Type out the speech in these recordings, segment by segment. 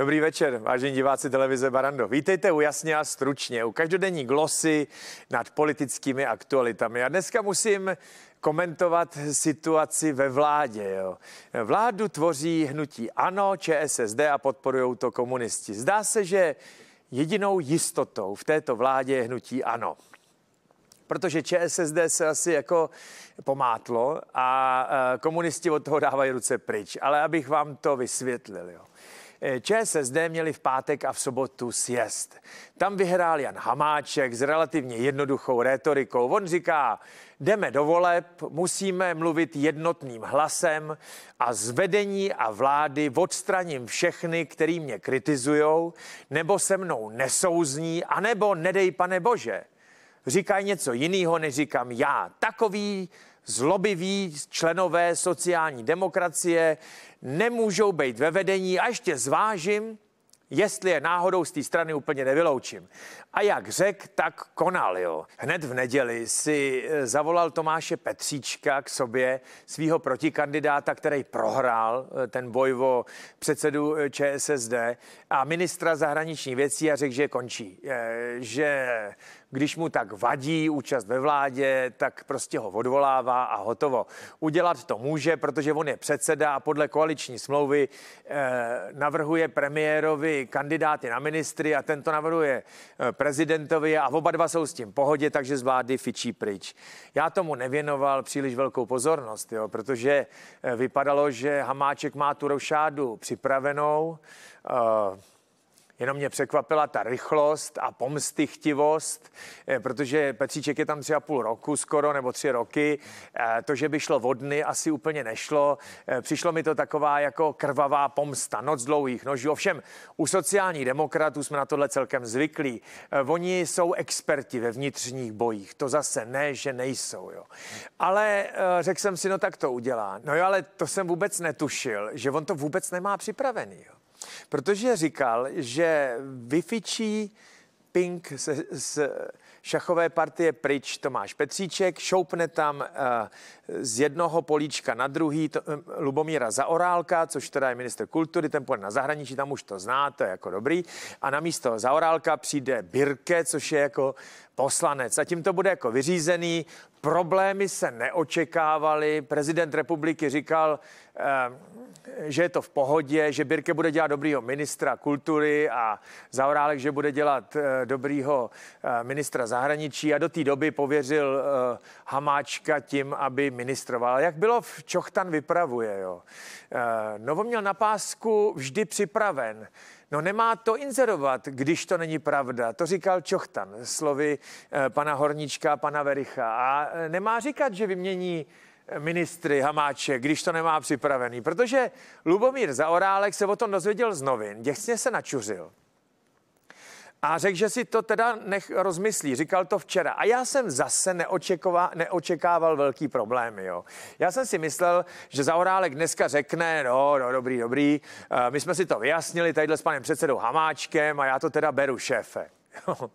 Dobrý večer, vážení diváci televize Barando. Vítejte u Jasně a stručně, u každodenní glosy nad politickými aktualitami. A dneska musím komentovat situaci ve vládě. Jo. Vládu tvoří hnutí ANO, ČSSD a podporují to komunisti. Zdá se, že jedinou jistotou v této vládě je hnutí ANO protože ČSSD se asi jako pomátlo a e, komunisti od toho dávají ruce pryč. Ale abych vám to vysvětlil. Jo. ČSSD měli v pátek a v sobotu sjezd. Tam vyhrál Jan Hamáček s relativně jednoduchou rétorikou. On říká, jdeme do voleb, musíme mluvit jednotným hlasem a z vedení a vlády odstraním všechny, který mě kritizujou, nebo se mnou nesouzní, anebo nedej pane bože. Říkají něco jiného, než říkám já. Takový zlobiví členové sociální demokracie nemůžou být ve vedení a ještě zvážím, jestli je náhodou z té strany úplně nevyloučím. A jak řek, tak konal, jo. Hned v neděli si e, zavolal Tomáše Petříčka k sobě, svého protikandidáta, který prohrál e, ten boj o předsedu e, ČSSD a ministra zahraniční věcí a řekl, že končí. Že když mu tak vadí účast ve vládě, tak prostě ho odvolává a hotovo. Udělat to může, protože on je předseda a podle koaliční smlouvy navrhuje premiérovi kandidáty na ministry a tento navrhuje eh, prezidentovi a oba dva jsou s tím pohodě, takže z vlády fičí pryč. Já tomu nevěnoval příliš velkou pozornost, jo, protože eh, vypadalo, že Hamáček má tu rošádu připravenou, eh, Jenom mě překvapila ta rychlost a pomstychtivost, eh, protože Petříček je tam tři a půl roku skoro, nebo tři roky. Eh, to, že by šlo vodny, asi úplně nešlo. Eh, přišlo mi to taková jako krvavá pomsta, noc dlouhých nožů. Ovšem, u sociálních demokratů jsme na tohle celkem zvyklí. Oni jsou experti ve vnitřních bojích. To zase ne, že nejsou. Jo. Ale řekl jsem si, no tak to udělá. No jo, ale to jsem vůbec netušil, že on to vůbec nemá připravený. Jo protože říkal, že vyfičí ping z, z šachové partie pryč Tomáš Petříček, šoupne tam eh, z jednoho políčka na druhý to, eh, Lubomíra Zaorálka, což teda je minister kultury, ten půjde na zahraničí, tam už to zná, to je jako dobrý. A na místo Zaorálka přijde Birke, což je jako poslanec. A tím to bude jako vyřízený. Problémy se neočekávaly. Prezident republiky říkal, eh, že je to v pohodě, že Birke bude dělat dobrýho ministra kultury a Zaurálek, že bude dělat eh, dobrýho eh, ministra zahraničí a do té doby pověřil Hamáčka tím, aby ministroval. Jak bylo v Čochtan vypravuje, jo. Novo měl na pásku vždy připraven. No nemá to inzerovat, když to není pravda. To říkal Čochtan slovy eh, pana Horníčka, pana Vericha. A eh, nemá říkat, že vymění eh, ministry Hamáče, když to nemá připravený, protože Lubomír Zaorálek se o tom dozvěděl z novin, děsně se načuřil a řekl, že si to teda nech rozmyslí. Říkal to včera. A já jsem zase neočekoval, neočekával velký problém. Jo. Já jsem si myslel, že Zaorálek dneska řekne, no, no dobrý, dobrý, eh, my jsme si to vyjasnili tadyhle s panem předsedou Hamáčkem a já to teda beru šéfe. Jo.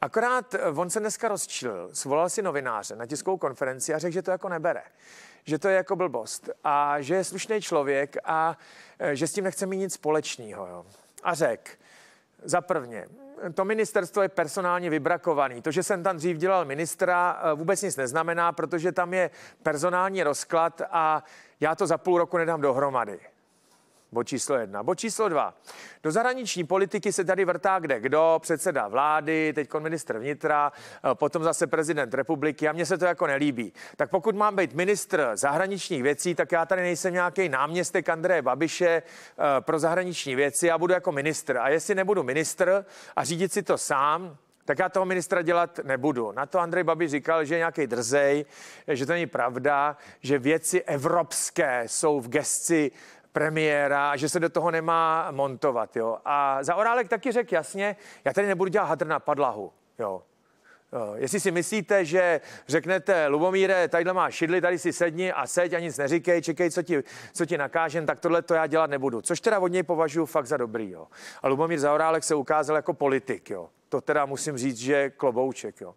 Akorát eh, on se dneska rozčil, svolal si novináře na tiskovou konferenci a řekl, že to jako nebere že to je jako blbost a že je slušný člověk a eh, že s tím nechce mít nic společného. Jo. A řek, za prvně, to ministerstvo je personálně vybrakovaný. To, že jsem tam dřív dělal ministra, eh, vůbec nic neznamená, protože tam je personální rozklad a já to za půl roku nedám dohromady bod číslo jedna. Bod číslo dva. Do zahraniční politiky se tady vrtá kde kdo, předseda vlády, teď ministr vnitra, eh, potom zase prezident republiky a mně se to jako nelíbí. Tak pokud mám být ministr zahraničních věcí, tak já tady nejsem nějaký náměstek Andreje Babiše eh, pro zahraniční věci, já budu jako ministr. A jestli nebudu ministr a řídit si to sám, tak já toho ministra dělat nebudu. Na to Andrej Babiš říkal, že je nějaký drzej, že to není pravda, že věci evropské jsou v gesci premiéra a že se do toho nemá montovat. Jo. A za Orálek taky řekl jasně, já tady nebudu dělat hadr na padlahu. Jo. E, jestli si myslíte, že řeknete, Lubomíre, tadyhle má šidly, tady si sedni a seď a nic neříkej, čekej, co ti, co ti nakážem, tak tohle to já dělat nebudu. Což teda od něj považuji fakt za dobrý. Jo. A Lubomír Zaorálek se ukázal jako politik. Jo. To teda musím říct, že klobouček. Jo.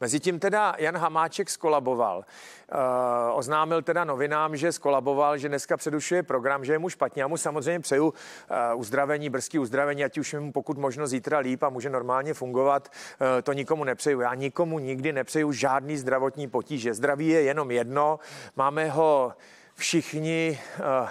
Mezitím teda Jan Hamáček skolaboval. E, oznámil teda novinám, že skolaboval, že dneska předušuje program, že je mu špatně. Já mu samozřejmě přeju e, uzdravení, brzký uzdravení, ať už mu pokud možno zítra líp a může normálně fungovat. E, to nikomu nepřeju. Já nikomu nikdy nepřeju žádný zdravotní potíže. Zdraví je jenom jedno. Máme ho všichni. E,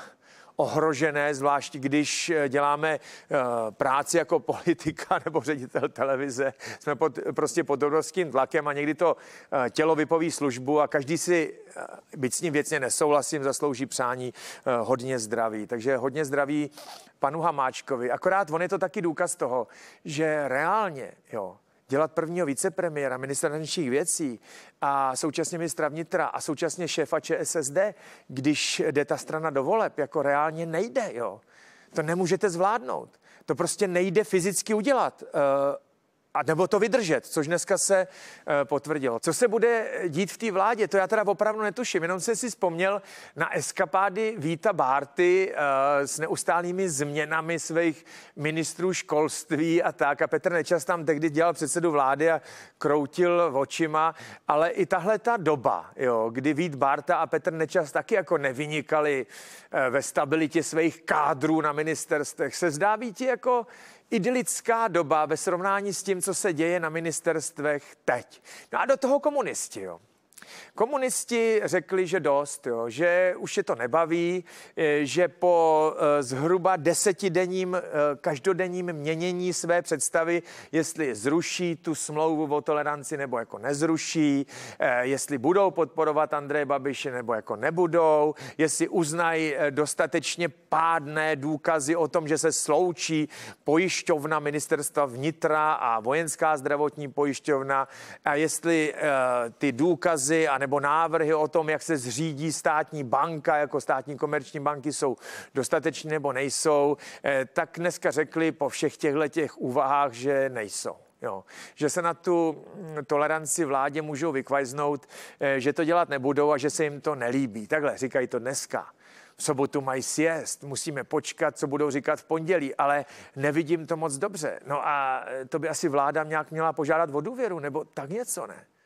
ohrožené, zvlášť když eh, děláme eh, práci jako politika nebo ředitel televize. Jsme pod, prostě pod obrovským tlakem a někdy to eh, tělo vypoví službu a každý si, byť s ním věcně nesouhlasím, zaslouží přání hodně zdraví. Takže hodně zdraví panu Hamáčkovi. Akorát on je to taky důkaz toho, že reálně, jo, dělat prvního vicepremiéra, ministra zahraničních věcí a současně ministra vnitra a současně šéfa ČSSD, když jde ta strana do voleb, jako reálně nejde, jo. To nemůžete zvládnout. To prostě nejde fyzicky udělat. Eh, a nebo to vydržet, což dneska se eh, potvrdilo. Co se bude dít v té vládě, to já teda opravdu netuším, jenom jsem si vzpomněl na eskapády Víta Bárty eh, s neustálými změnami svých ministrů školství a tak. A Petr Nečas tam tehdy dělal předsedu vlády a kroutil očima, ale i tahle ta doba, jo, kdy Vít Bárta a Petr Nečas taky jako nevynikali eh, ve stabilitě svých kádrů na ministerstvech. se zdá být jako idylická doba ve srovnání s tím, co se děje na ministerstvech teď. No a do toho komunisti, jo. Komunisti řekli, že dost, jo, že už je to nebaví, eh, že po eh, zhruba desetidenním eh, každodenním měnění své představy, jestli zruší tu smlouvu o toleranci nebo jako nezruší, jestli budou podporovat Andreje Babiše nebo jako nebudou, jestli uznají dostatečně pádné důkazy o tom, že se sloučí pojišťovna ministerstva vnitra a vojenská zdravotní pojišťovna a jestli ty důkazy vizi anebo návrhy o tom, jak se zřídí státní banka, jako státní komerční banky jsou dostateční nebo nejsou, eh, tak dneska řekli po všech těchto těch úvahách, že nejsou. Jo. Že se na tu mm, toleranci vládě můžou vykvajznout, eh, že to dělat nebudou a že se jim to nelíbí. Takhle říkají to dneska v sobotu mají siest? musíme počkat, co budou říkat v pondělí, ale nevidím to moc dobře. No a eh, to by asi vláda nějak měla požádat o důvěru, nebo tak něco, ne?